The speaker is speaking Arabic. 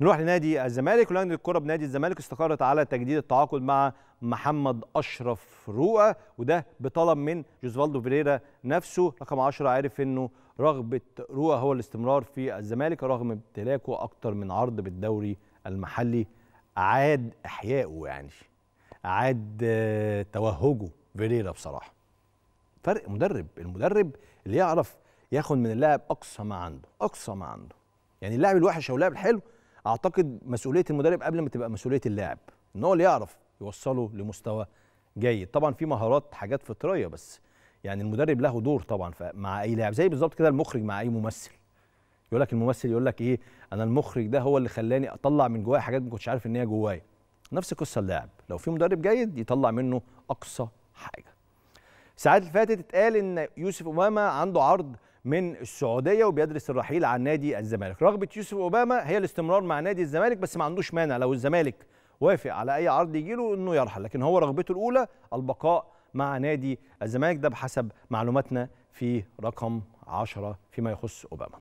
نروح لنادي الزمالك ولجنه الكره بنادي الزمالك استقرت على تجديد التعاقد مع محمد اشرف رؤى وده بطلب من جوزفالدو فيريرا نفسه رقم 10 عارف انه رغبه رؤى هو الاستمرار في الزمالك رغم امتلاكه اكتر من عرض بالدوري المحلي اعاد احيائه يعني اعاد توهجه فيريرا بصراحه فرق مدرب المدرب اللي يعرف ياخد من اللاعب اقصى ما عنده اقصى ما عنده يعني اللاعب الوحش او اللاعب الحلو اعتقد مسؤوليه المدرب قبل ما تبقى مسؤوليه اللاعب ان هو اللي يعرف يوصله لمستوى جيد طبعا في مهارات حاجات فطريه بس يعني المدرب له دور طبعا مع اي لاعب زي بالظبط كده المخرج مع اي ممثل يقول لك الممثل يقول لك ايه انا المخرج ده هو اللي خلاني اطلع من جوايا حاجات ما كنتش عارف ان هي جوايا نفس قصه اللاعب لو في مدرب جيد يطلع منه اقصى حاجه ساعات اللي فاتت اتقال ان يوسف امامه عنده عرض من السعوديه وبيدرس الرحيل عن نادي الزمالك رغبه يوسف اوباما هي الاستمرار مع نادي الزمالك بس ما عندوش مانع لو الزمالك وافق على اي عرض يجي له انه يرحل لكن هو رغبته الاولى البقاء مع نادي الزمالك ده بحسب معلوماتنا في رقم 10 فيما يخص اوباما